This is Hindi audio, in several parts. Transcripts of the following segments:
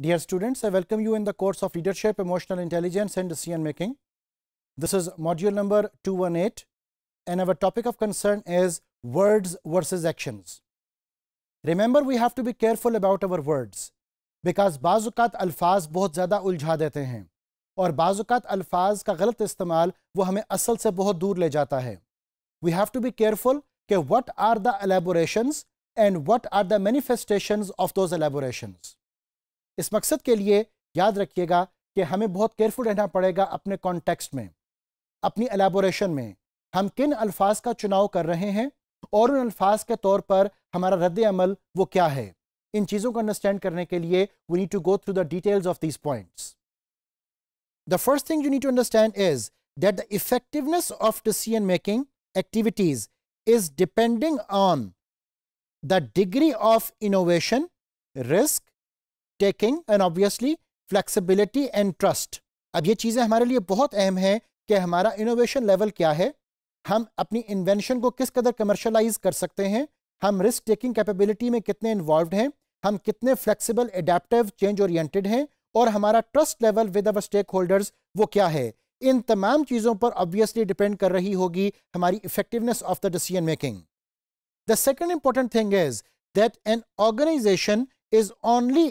Dear students, I welcome you in the course of Leadership, Emotional Intelligence and Decision Making. This is module number 218 and our topic of concern is words versus actions. Remember, we have to be careful about our words because bazukat alfaz bahut ज़्यादा uljha dete hain aur bazukat alfaz ka गलत istemal wo हमें asal se bahut दूर le jata hai We have to be careful ke what are the elaborations and what are the manifestations of those elaborations. इस मकसद के लिए याद रखिएगा कि हमें बहुत केयरफुल रहना पड़ेगा अपने कॉन्टेक्स्ट में अपनी एलेबोरेशन में हम किन अल्फाज का चुनाव कर रहे हैं और उन अल्फाज के तौर पर हमारा रद्द अमल वो क्या है इन चीज़ों को अंडरस्टैंड करने के लिए we need to go through the details of these points the first thing you need to understand is that the effectiveness of decision making activities is depending on the degree of innovation risk taking and obviously flexibility and trust अब ये चीज़ें हमारे लिए बहुत अहम हैं कि हमारा इनोवेशन लेवल क्या है हम अपनी इन्वेंशन को किस कदर कमर्शलाइज कर सकते हैं हम रिस्क टेकिंग कैपेबिलिटी में कितने इन्वॉल्व हैं हम कितने फ्लेक्सिबल एडेप्टिव चेंज ओरिएंटेड हैं और हमारा trust level with our stakeholders वो क्या है इन तमाम चीज़ों पर ऑब्वियसली डिपेंड कर रही होगी हमारी effectiveness of the decision making the second important thing is that an organisation is only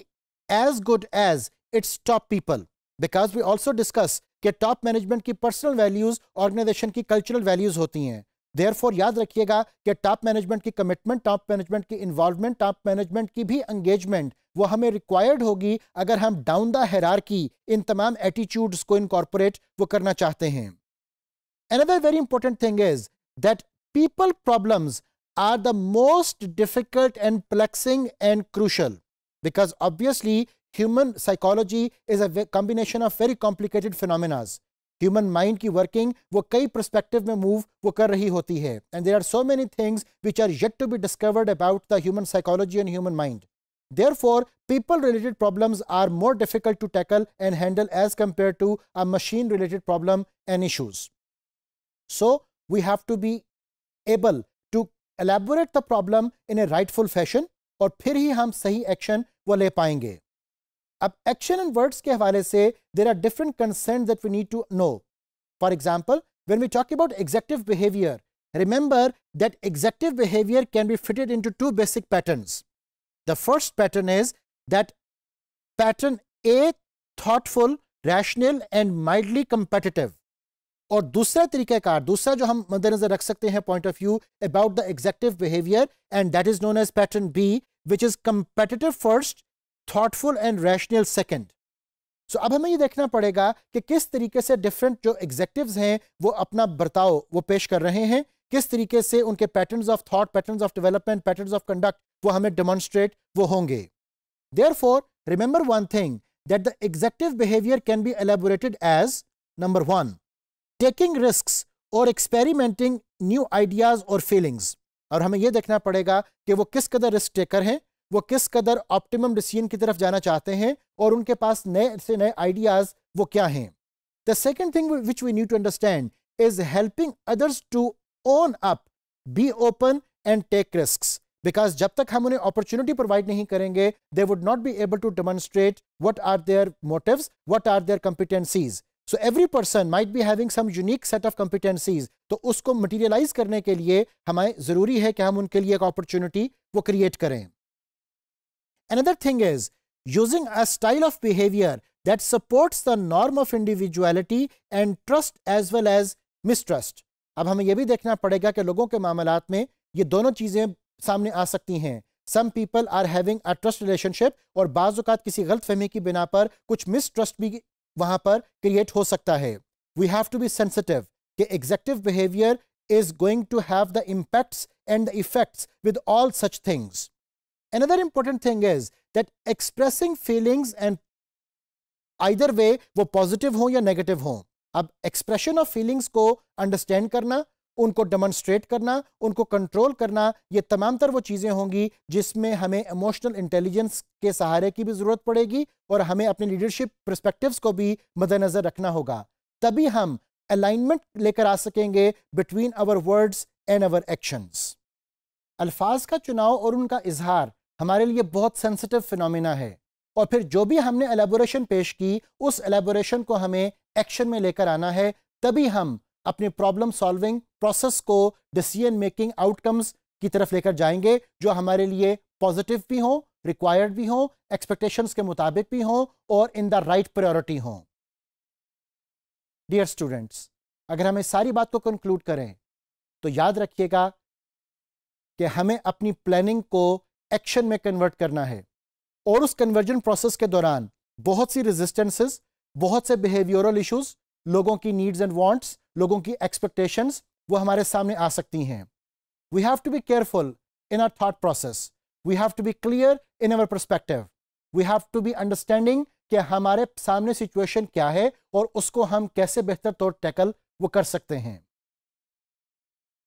as good as its top people because we also discuss के टॉप मैनेजमेंट की पर्सनल वैल्यूज ऑर्गेनाइजेशन की कल्चरल वैल्यूज होती हैं देयरफॉर याद रखिएगा कि टॉप मैनेजमेंट की कमिटमेंट टॉप मैनेजमेंट की इन्वॉल्वमेंट टॉप मैनेजमेंट की भी एंगेजमेंट वो हमें रिक्वायर्ड होगी अगर हम डाउन द हेरारकी इन तमाम एटीट्यूड्स को इनकॉर्पोरेट वो करना चाहते हैं another very important thing is that people problems are the most difficult and perplexing and crucial because obviously human psychology is a combination of very complicated phenomena. Human mind ki working wo कई perspective mein move wo kar rahi hoti hai, and there are so many things which are yet to be discovered about the human psychology and human mind. Therefore, people related problems are more difficult to tackle and handle as compared to a machine related problem and issues. So, we have to be able to elaborate the problem in a rightful fashion और फिर ही हम सही एक्शन वो ले पाएंगे अब एक्शन एंड वर्ड्स के हवाले से there are different concern that we need to know for example when we talk about executive behaviour remember that executive behaviour can be fitted in to two basic pattern the first pattern is that pattern A thoughtful rational and mildly competitive और दूसरा तरीकाकार दूसरा जो हम मद्देनजर रख सकते हैं point of view about the executive behaviour and that is known as pattern B which is competitive first thoughtful and rational second so अब हमें ये देखना पड़ेगा कि किस तरीके से डिफरेंट जो एग्जेक्टिव हैं वो अपना बर्ताव वो पेश कर रहे हैं किस तरीके से उनके pattern of thought pattern of development pattern of conduct वो हमें डेमोन्स्ट्रेट वो होंगे therefore remember one thing that the executive behaviour can be elaborated as number one taking risk और एक्सपेरिमेंटिंग न्यू आइडियाज और फीलिंग्स और हमें यह देखना पड़ेगा कि वो किस कदर रिस्क टेकर हैं वो किस कदर ऑप्टिमम डिसीजन की तरफ जाना चाहते हैं और उनके पास नए से नए आइडियाज वो क्या हैं the second thing which we need to understand is helping others to own up be open and take risk because जब तक हम उन्हें अपॉर्चुनिटी प्रोवाइड नहीं करेंगे they would not be able to demonstrate what are their motive what are their competencies so every person might be having some unique set of competencies तो उसको मटीरियलाइज करने के लिए हमें जरूरी है कि हम उनके लिए एक अपॉर्चुनिटी वो क्रिएट करें another thing is using a style of behaviour that supports the norm of individuality and trust as well as mistrust अब हमें यह भी देखना पड़ेगा कि लोगों के मामला में ये दोनों चीजें सामने आ सकती हैं some people are having a trust relationship और बाज़ात किसी गलत फहमी की बिना पर कुछ मिसट्रस्ट भी वहां पर क्रिएट हो सकता है we have to be sensitive कि executive behaviour is going to have the impacts and the effects with all such things another important thing is that expressing feelings and either way वो पॉजिटिव हो या नेगेटिव हो अब एक्सप्रेशन ऑफ फीलिंग्स को अंडरस्टैंड करना उनको डेमोन्स्ट्रेट करना उनको कंट्रोल करना ये तमाम तर वो चीज़ें होंगी जिसमें हमें इमोशनल इंटेलिजेंस के सहारे की भी ज़रूरत पड़ेगी और हमें अपने लीडरशिप प्रस्पेक्टिव्स को भी मद्दनज़र रखना होगा तभी हम अलाइनमेंट लेकर आ सकेंगे between our words and our actions अल्फाज का चुनाव और उनका इजहार हमारे लिए बहुत सेंसिटिव फिनोमेना है और फिर जो भी हमने एलेबोरेशन पेश की उस एलेबोरेशन को हमें एक्शन में लेकर आना है तभी हम अपने प्रॉब्लम सॉल्विंग प्रोसेस को डिसीजन मेकिंग आउटकम्स की तरफ लेकर जाएंगे जो हमारे लिए पॉजिटिव भी हो रिक्वायर्ड भी हो एक्सपेक्टेशंस के मुताबिक भी हो और इन द राइट प्रायोरिटी हो डियर स्टूडेंट्स अगर हम इस सारी बात को कंक्लूड करें तो याद रखिएगा कि हमें अपनी प्लानिंग को एक्शन में कन्वर्ट करना है और उस कन्वर्जन प्रोसेस के दौरान बहुत सी रेजिस्टेंसेस बहुत से बिहेवियरल इश्यूज लोगों की नीड्स एंड वांट्स लोगों की एक्सपेक्टेशंस वो हमारे सामने आ सकती हैं we have to be careful in our thought process we have to be clear in our perspective we have to be understanding कि हमारे सामने सिचुएशन क्या है और उसको हम कैसे बेहतर तौर टैकल वो कर सकते हैं